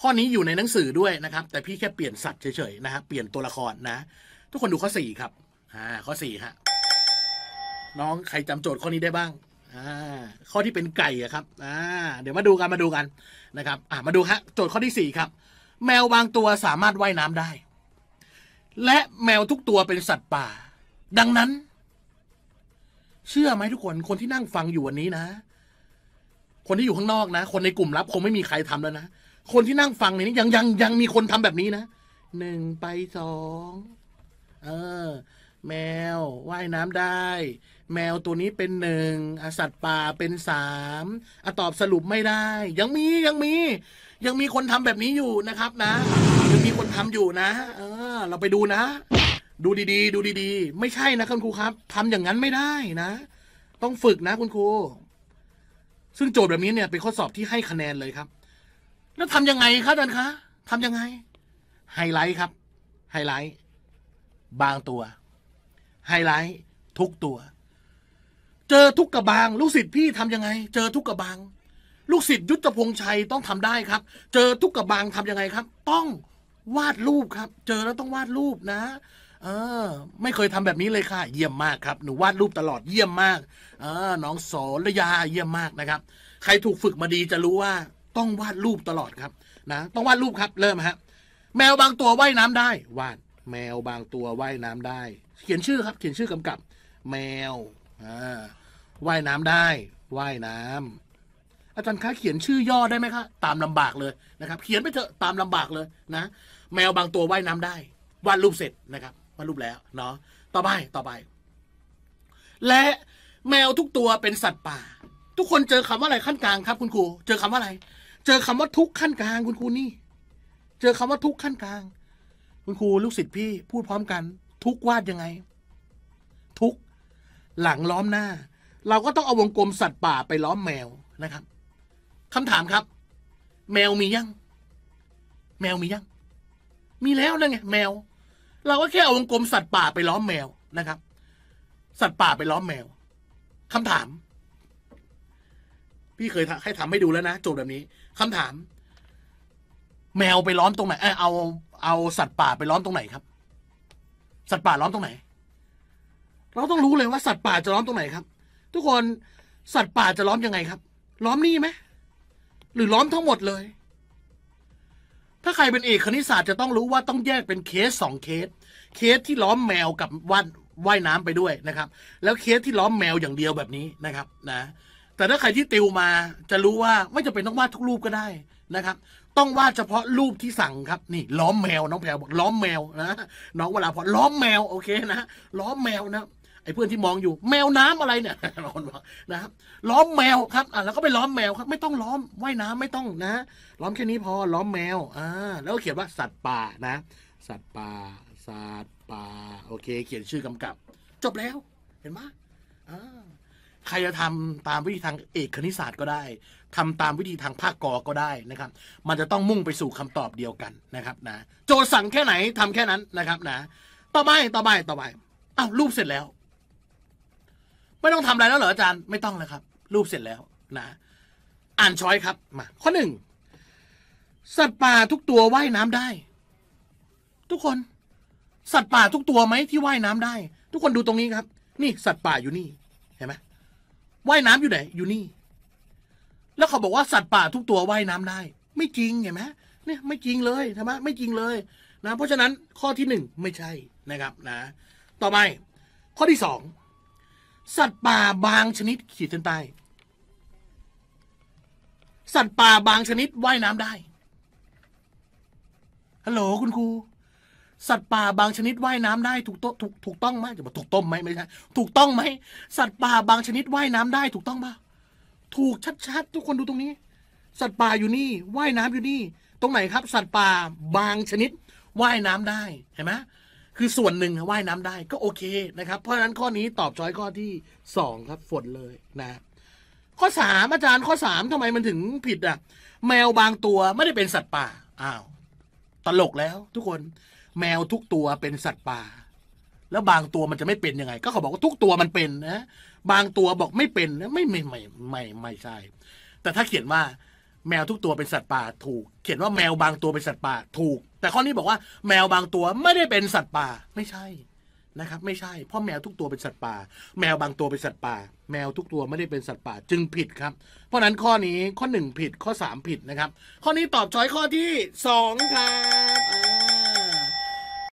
ข้อนี้อยู่ในหนังสือด้วยนะครับแต่พี่แค่เปลี่ยนสัตว์เฉยๆนะฮะเปลี่ยนตัวละครนะทุกคนดูข้อสี่ครับอ่าข้อสี่ฮะน้องใครจำโจทย์ข้อนี้ได้บ้างอ่าข้อที่เป็นไก่อะครับอ่าเดี๋ยวมาดูกันมาดูกันนะครับ อ่ามาดูฮะโจทย์ข้อที่สี่ครับ แมวบางตัวสามารถว่ายน้ำได้ และแมวทุกตัวเป็นสัตว์ป่า ดังนั้น เชื่อไหมทุกคนคนที่นั่งฟังอยู่วันนี้นะ คนที่อยู่ข้างนอกนะ คนในกลุ่มลับคงไม่มีใครทำแล้วนะคนที่นั่งฟังในนี้ยังยังยังมีคนทำแบบนี้นะหนึ่งไปสองเออ แมวว่ายน้ำได้ แมวตัวนี้เป็นหนึ่งสัตว์ป่าเป็นสามอตอบสรุปไม่ได้ยังมียังมียังมีคนทำแบบนี้อยู่นะครับนะยังมีคนทำอยู่นะ เออ เราไปดูนะ ดูดีๆ ดูดีๆ ไม่ใช่นะ คุณครูครับ ทำอย่างนั้นไม่ได้นะต้องฝึกนะ คุณครูซึ่งโจทย์แบบนี้เนี่ย เป็นข้อสอบที่ให้คะแนนเลยครับแล้วทำยังไงครับท่านคะทำยังไง ไฮไลท์ครับ ไฮไลท์บางตัว ไฮไลท์ทุกตัว เจอทุกกระบาง ลูกศิษย์พี่ทำยังไง เจอทุกกระบางลูกศิษย์ยุทธพงษ์ชัยต้องทำได้ครับ เจอทุกกระบางทำยังไงครับ ต้องวาดรูปครับ เจอแล้วต้องวาดรูปนะเออ ไม่เคยทำแบบนี้เลยค่ะ เยี่ยมมากครับ หนูวาดรูปตลอด เยี่ยมมาก เออ น้องสรยาเยี่ยมมากนะครับ ใครถูกฝึกมาดีจะรู้ว่าต้องวาดรูปตลอดครับนะต้องวาดรูปครับเริ่มฮะ แมวบางตัวว่ายน้ำได้ วาดแมวบางตัวว่ายน้ำได้ เขียนชื่อครับ เขียนชื่อกำกับ แมวว่ายน้ำได้ว่ายน้ำ อาจารย์คะเขียนชื่อย่อได้ไหมคะตามลำบากเลยนะครับ เขียนไปเถอะตามลำบากเลยนะ แมวบางตัวว่ายน้ำได้ วาดรูปเสร็จนะครับวาดรูปแล้วเนาะต่อไปต่อไป และแมวทุกตัวเป็นสัตว์ป่า ทุกคนเจอคำว่าอะไรขั้นกลางครับคุณครู เจอคำว่าอะไรเจอคำว่าทุกขั้นกลางคุณครูนี่ เจอคำว่าทุกขั้นกลาง คุณครูลูกศิษย์พี่พูดพร้อมกัน ทุกวาดยังไง ทุกหลังล้อมหน้า เราก็ต้องเอาวงกลมสัตว์ป่าไปล้อมแมวนะครับ คำถามครับ แมวมียัง แมวมียัง มีแล้วนะไงแมว เราก็แค่เอาวงกลมสัตว์ป่าไปล้อมแมวนะครับ สัตว์ป่าไปล้อมแมว คำถาม พี่เคยให้ทำให้ดูแล้วนะโจทย์แบบนี้คำถาม แมวไปล้อมตรงไหนเออเอาเอาสัตว์ป่าไปล้อมตรงไหนครับ สัตว์ป่าล้อมตรงไหนเราต้องรู้เลยว่าสัตว์ป่าจะล้อมตรงไหนครับ ทุกคนสัตว์ป่าจะล้อมยังไงครับ ล้อมนี่ไหมหรือล้อมทั้งหมดเลย ถ้าใครเป็นเอกคณิตศาสตร์จะต้องรู้ว่าต้องแยกเป็นเคสสองเคส เคสที่ล้อมแมวกับว่านว่ายน้ำไปด้วยนะครับ แล้วเคสที่ล้อมแมวอย่างเดียวแบบนี้นะครับ นะแต่ถ้าใครที่ติวมาจะรู้ว่า ไม่จำเป็นต้องวาดทุกรูปก็ได้นะครับ ต้องวาดเฉพาะรูปที่สั่งครับนี่ล้อมแมว น้องแพรบอกล้อมแมวนะน้องเวลาพอล้อมแมวโอเคนะล้อมแมวนะไอ้เพื่อนที่มองอยู่แมวน้ำอะไรเนี่ยร้อนนะครับล้อมแมวครับอ่ะแล้วก็ไปล้อมแมวครับ ไม่ต้องล้อมว่ายน้ำไม่ต้องนะล้อมแค่นี้พอ ล้อมแมวอ่าแล้วก็เขียนว่าสัตว์ป่านะสัตว์ป่าสัตว์ป่า โอเค เขียนชื่อกำกับ จบแล้ว เห็นไหมอ่าใครจะทำตามวิธีทางเอกคณิตศาสตร์ก็ได้ ทำตามวิธีทางภาคกอก็ได้นะครับ มันจะต้องมุ่งไปสู่คำตอบเดียวกันนะครับ นะ โจทย์สั่งแค่ไหนทำแค่นั้นนะครับ นะ ต่อไปต่อไปต่อไปอ้าวรูปเสร็จแล้ว ไม่ต้องทำอะไรแล้วเหรออาจารย์ ไม่ต้องเลยครับ รูปเสร็จแล้วนะ อ่านช้อยครับ มาข้อหนึ่ง สัตว์ป่าทุกตัวว่ายน้ำได้ ทุกคน สัตว์ป่าทุกตัวไหมที่ว่ายน้ำได้ ทุกคนดูตรงนี้ครับ นี่สัตว์ป่าอยู่นี่ เห็นไหมว่ายน้ำอยู่ไหนอยู่นี่ แล้วเขาบอกว่า สัตว์ป่าทุกตัวว่ายน้ำได้ ไม่จริงเห็นไหมเนี่ยไม่จริงเลยใช่ไหมไม่จริงเลยนะ เพราะฉะนั้นข้อที่หนึ่งไม่ใช่นะครับ นะ ต่อไปข้อที่สองสัตว์ป่าบางชนิดขีดเส้นใต้สัตว์ป่าบางชนิดว่ายน้ำได้ฮัลโหลคุณครูสัตว์ป่าบางชนิดว่ายน้ำได้ถูกต้ถูกถูกต้องไหมจะบอกถูกต้มไหมไม่ใช่ถูกต้องไหมสัตว์ป่าบางชนิดว่ายน้ำได้ถูกต้องปาะถูกชัดๆ ทุกคนดูตรงนี้ สัตว์ป่าอยู่นี่ว่ายน้ำอยู่นี่ ตรงไหนครับ สัตว์ป่าบางชนิดว่ายน้ำได้เห็นไหมคือส่วนหนึ่งว่ายน้ำได้ก็โอเคนะครับ เพราะฉะนั้นข้อนี้ตอบจอยข้อที่2ครับฝนเลยนะ ข้อ3อาจารย์ข้อ 3 ทำไมมันถึงผิดอ่ะแมวบางตัวไม่ได้เป็นสัตว์ป่าอ้าว ตลกแล้วทุกคนแมวทุกตัวเป็นสัตว์ป่า แล้วบางตัวมันจะไม่เป็นยังไง ก็เขาบอกว่าทุกตัวมันเป็นนะ บางตัวบอกไม่เป็นนะไม่ไม่ไม่ไม่ไม่ใช่ แต่ถ้าเขียนว่าแมวทุกตัวเป็นสัตว์ป่าถูก เขียนว่าแมวบางตัวเป็นสัตว์ป่าถูก แต่ข้อนี้บอกว่าแมวบางตัวไม่ได้เป็นสัตว์ป่าไม่ใช่นะครับ ไม่ใช่ เพราะแมวทุกตัวเป็นสัตว์ป่า แมวบางตัวเป็นสัตว์ป่า แมวทุกตัวไม่ได้เป็นสัตว์ป่าจึงผิดครับ เพราะนั้นข้อนี้ข้อหนึ่งผิดข้อสามผิดนะครับ ข้อนี้ตอบช้อยข้อที่สองครับ